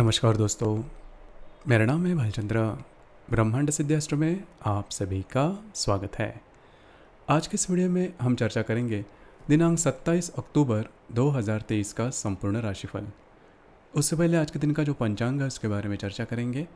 नमस्कार दोस्तों मेरा नाम है भालचंद्र ब्रह्मांड सिद्धास्त्र में आप सभी का स्वागत है आज के इस वीडियो में हम चर्चा करेंगे दिनांक 27 अक्टूबर 2023 का संपूर्ण राशिफल उससे पहले आज के दिन का जो पंचांग है उसके बारे में चर्चा करेंगे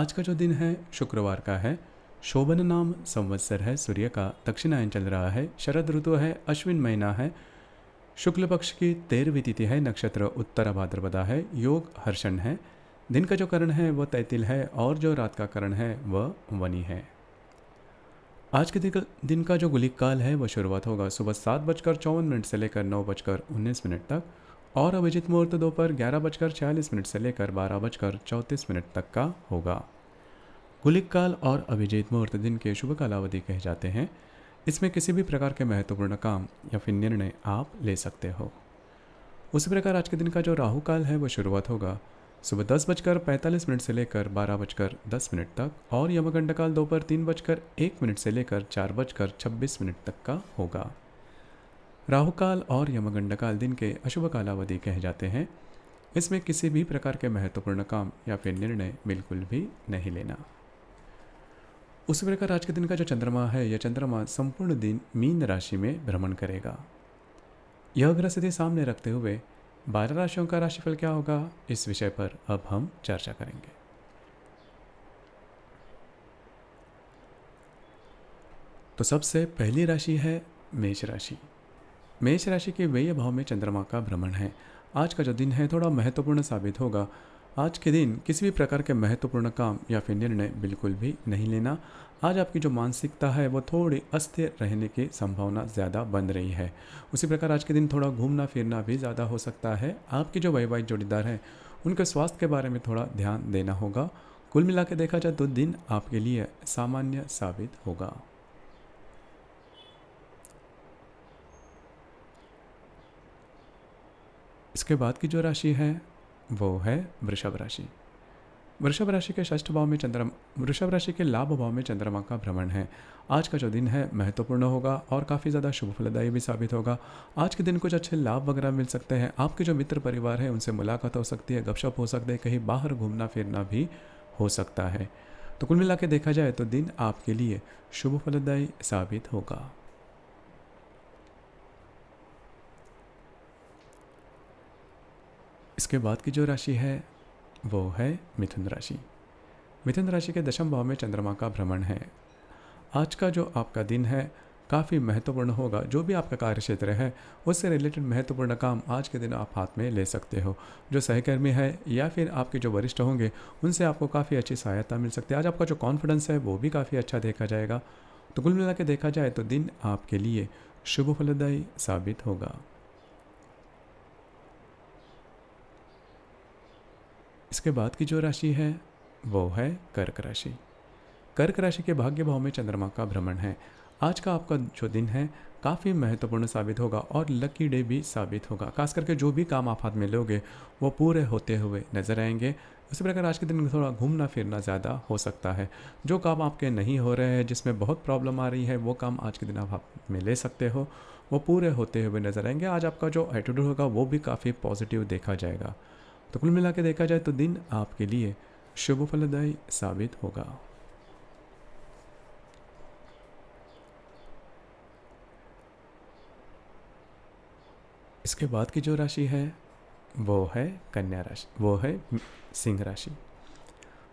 आज का जो दिन है शुक्रवार का है शोभन नाम संवत्सर है सूर्य का दक्षिणायन चल रहा है शरद ऋतु है अश्विन महीना है शुक्ल पक्ष की तेरहवीं तिथि है नक्षत्र उत्तरा भाद्रपदा है योग हर्षण है दिन का जो करण है वह तैतिल है और जो रात का करण है वह वनी है आज के दिन का जो गुलिक काल है वह शुरुआत होगा सुबह सात बजकर चौवन मिनट से लेकर नौ बजकर उन्नीस मिनट तक और अभिजित मुहूर्त दोपहर ग्यारह बजकर छियालीस मिनट से लेकर बारह बजकर चौंतीस मिनट तक का होगा गुलिक काल और अभिजीत मुहूर्त दिन के शुभ कालावधि कहे जाते हैं इसमें किसी भी प्रकार के महत्वपूर्ण काम या फिर निर्णय आप ले सकते हो उसी प्रकार आज के दिन का जो राहु काल है वो शुरुआत होगा सुबह दस बजकर पैंतालीस मिनट से लेकर बारह बजकर दस मिनट तक और यमगंड काल दोपहर तीन बजकर एक मिनट से लेकर चार बजकर छब्बीस मिनट तक का होगा राहु काल और यमगंड काल दिन के अशुभ कालावधि कहे जाते हैं इसमें किसी भी प्रकार के महत्वपूर्ण काम या फिर निर्णय बिल्कुल भी नहीं लेना उसी प्रकार आज के दिन का जो चंद्रमा है यह चंद्रमा संपूर्ण दिन मीन राशि में भ्रमण करेगा यह ग्रह स्थिति सामने रखते हुए बारह राशियों का राशिफल क्या होगा इस विषय पर अब हम चर्चा करेंगे तो सबसे पहली राशि है मेष राशि मेष राशि के व्यय भाव में चंद्रमा का भ्रमण है आज का जो दिन है थोड़ा महत्वपूर्ण साबित होगा आज के दिन किसी भी प्रकार के महत्वपूर्ण काम या फिर निर्णय बिल्कुल भी नहीं लेना आज आपकी जो मानसिकता है वो थोड़ी अस्थिर रहने की संभावना ज़्यादा बन रही है उसी प्रकार आज के दिन थोड़ा घूमना फिरना भी ज़्यादा हो सकता है आपके जो वैवाहिक जोड़ीदार हैं उनके स्वास्थ्य के बारे में थोड़ा ध्यान देना होगा कुल मिला के देखा जाए तो दिन आपके लिए सामान्य साबित होगा इसके बाद की जो राशि है वो है वृषभ राशि वृषभ राशि के षष्ठ भाव में चंद्रमा वृषभ राशि के लाभ भाव में चंद्रमा का भ्रमण है आज का जो दिन है महत्वपूर्ण होगा और काफ़ी ज़्यादा शुभ फलदायी भी साबित होगा आज के दिन कुछ अच्छे लाभ वगैरह मिल सकते हैं आपके जो मित्र परिवार हैं उनसे मुलाकात हो सकती है गपशप हो सकते हैं कहीं बाहर घूमना फिरना भी हो सकता है तो कुल मिला देखा जाए तो दिन आपके लिए शुभ फलदायी साबित होगा इसके बाद की जो राशि है वो है मिथुन राशि मिथुन राशि के दशम भाव में चंद्रमा का भ्रमण है आज का जो आपका दिन है काफ़ी महत्वपूर्ण होगा जो भी आपका कार्य क्षेत्र है उससे रिलेटेड महत्वपूर्ण काम आज के दिन आप हाथ में ले सकते हो जो सहकर्मी है या फिर आपके जो वरिष्ठ होंगे उनसे आपको काफ़ी अच्छी सहायता मिल सकती है आज आपका जो कॉन्फिडेंस है वो भी काफ़ी अच्छा देखा जाएगा तो कुल मिला के देखा जाए तो दिन आपके लिए शुभ फलदायी साबित होगा इसके बाद की जो राशि है वो है कर्क राशि कर्क राशि के भाग्य भाव में चंद्रमा का भ्रमण है आज का आपका जो दिन है काफ़ी महत्वपूर्ण साबित होगा और लकी डे भी साबित होगा खास करके जो भी काम आप हाथ में लोगे वो पूरे होते हुए नजर आएंगे उसी प्रकार आज के दिन थोड़ा घूमना फिरना ज़्यादा हो सकता है जो काम आपके नहीं हो रहे हैं जिसमें बहुत प्रॉब्लम आ रही है वो काम आज के दिन आप हाथ में ले सकते हो वो पूरे होते हुए नजर आएंगे आज आपका जो एटीट्यूड होगा वो भी काफ़ी पॉजिटिव देखा जाएगा तो कुल मिला के देखा जाए तो दिन आपके लिए शुभ फलदायी साबित होगा इसके बाद की जो राशि है वो है कन्या राशि वो है सिंह राशि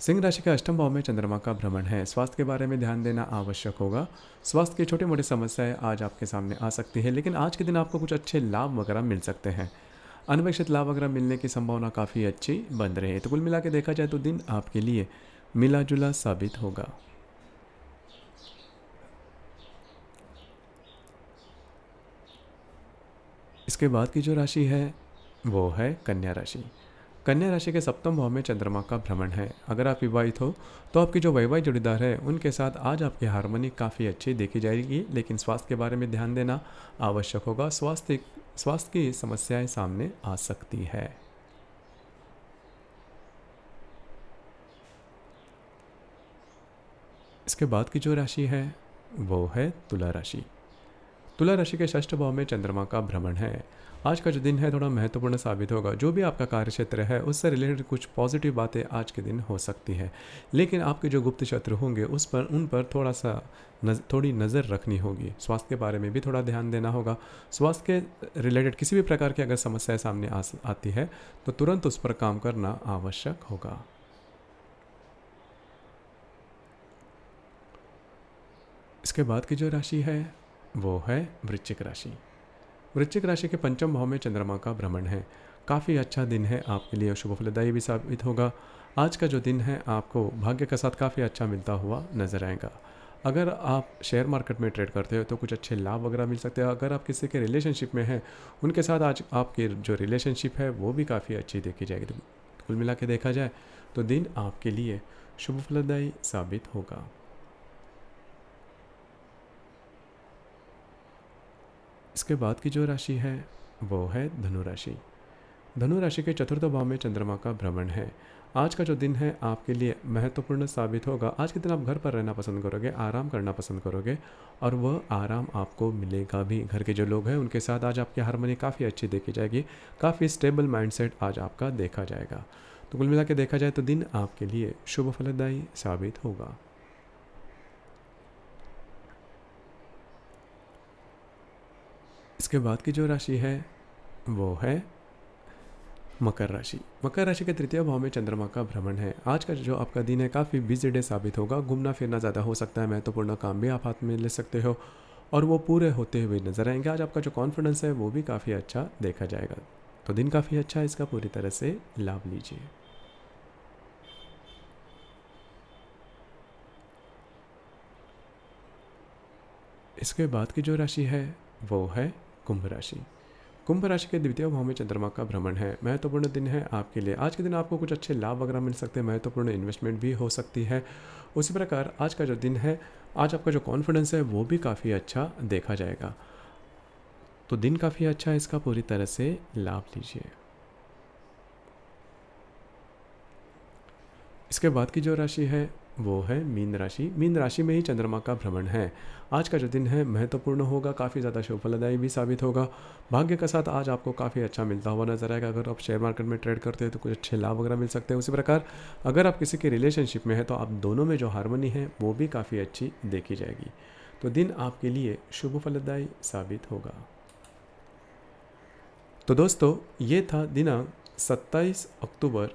सिंह राशि के अष्टम भाव में चंद्रमा का भ्रमण है स्वास्थ्य के बारे में ध्यान देना आवश्यक होगा स्वास्थ्य की छोटी मोटी समस्याएं आज आपके सामने आ सकती है लेकिन आज के दिन आपको कुछ अच्छे लाभ वगैरह मिल सकते हैं अनपेक्षित लाभ अगर मिलने की संभावना काफ़ी अच्छी बन रही है तो कुल मिला के देखा जाए तो दिन आपके लिए मिला जुला साबित होगा इसके बाद की जो राशि है वो है कन्या राशि कन्या राशि के सप्तम भाव में चंद्रमा का भ्रमण है अगर आप विवाहित हो तो आपकी जो वैवाहिक जुड़ीदार है उनके साथ आज आपकी हारमोनी काफ़ी अच्छी देखी जाएगी लेकिन स्वास्थ्य के बारे में ध्यान देना आवश्यक होगा स्वास्थ्य स्वास्थ्य की समस्याएं सामने आ सकती है इसके बाद की जो राशि है वो है तुला राशि तुला राशि के षष्ठ भाव में चंद्रमा का भ्रमण है आज का जो दिन है थोड़ा महत्वपूर्ण साबित होगा जो भी आपका कार्य क्षेत्र है उससे रिलेटेड कुछ पॉजिटिव बातें आज के दिन हो सकती हैं लेकिन आपके जो गुप्त शत्रु होंगे उस पर उन पर थोड़ा सा नज, थोड़ी नज़र रखनी होगी स्वास्थ्य के बारे में भी थोड़ा ध्यान देना होगा स्वास्थ्य के रिलेटेड किसी भी प्रकार की अगर समस्याएं सामने आ, आती है तो तुरंत उस पर काम करना आवश्यक होगा इसके बाद की जो राशि है वो है वृश्चिक राशि वृश्चिक राशि के पंचम भाव में चंद्रमा का भ्रमण है काफ़ी अच्छा दिन है आपके लिए शुभ फलदायी भी साबित होगा आज का जो दिन है आपको भाग्य के साथ काफ़ी अच्छा मिलता हुआ नजर आएगा अगर आप शेयर मार्केट में ट्रेड करते हो तो कुछ अच्छे लाभ वगैरह मिल सकते हैं अगर आप किसी के रिलेशनशिप में हैं उनके साथ आज आपकी जो रिलेशनशिप है वो भी काफ़ी अच्छी देखी जाएगी तो कुल मिला के देखा जाए तो दिन आपके लिए शुभ फलदायी साबित होगा इसके बाद की जो राशि है वो है धनु राशि धनु राशि के चतुर्थ भाव में चंद्रमा का भ्रमण है आज का जो दिन है आपके लिए महत्वपूर्ण साबित होगा आज के दिन आप घर पर रहना पसंद करोगे आराम करना पसंद करोगे और वह आराम आपको मिलेगा भी घर के जो लोग हैं उनके साथ आज आपकी हारमोनी काफ़ी अच्छी देखी जाएगी काफ़ी स्टेबल माइंडसेट आज आपका देखा जाएगा तो कुल मिला देखा जाए तो दिन आपके लिए शुभ फलदायी साबित होगा इसके बाद की जो राशि है वो है मकर राशि मकर राशि के तृतीय भाव में चंद्रमा का भ्रमण है आज का जो आपका दिन है काफ़ी बिजी डे साबित होगा घूमना फिरना ज़्यादा हो सकता है महत्वपूर्ण तो काम भी आप हाथ में ले सकते हो और वो पूरे होते हुए नजर आएंगे आज आपका जो कॉन्फिडेंस है वो भी काफ़ी अच्छा देखा जाएगा तो दिन काफ़ी अच्छा है इसका पूरी तरह से लाभ लीजिए इसके बाद की जो राशि है वो है कुंभ राशि कुंभ राशि के द्वितीय भाव में चंद्रमा का भ्रमण है महत्वपूर्ण दिन है आपके लिए आज के दिन आपको कुछ अच्छे लाभ वगैरह मिल सकते हैं महत्वपूर्ण इन्वेस्टमेंट भी हो सकती है उसी प्रकार आज का जो दिन है आज आपका जो कॉन्फिडेंस है वो भी काफ़ी अच्छा देखा जाएगा तो दिन काफ़ी अच्छा है इसका पूरी तरह से लाभ लीजिए इसके बाद की जो राशि है वो है मीन राशि मीन राशि में ही चंद्रमा का भ्रमण है आज का जो दिन है महत्वपूर्ण होगा काफ़ी ज़्यादा शुभफलदायी भी साबित होगा भाग्य का साथ आज आपको काफ़ी अच्छा मिलता हुआ नजर आएगा अगर आप शेयर मार्केट में ट्रेड करते हैं तो कुछ अच्छे लाभ वगैरह मिल सकते हैं उसी प्रकार अगर आप किसी के रिलेशनशिप में हैं तो आप दोनों में जो हारमोनी है वो भी काफ़ी अच्छी देखी जाएगी तो दिन आपके लिए शुभ फलदायी साबित होगा तो दोस्तों ये था दिनांक सत्ताईस अक्टूबर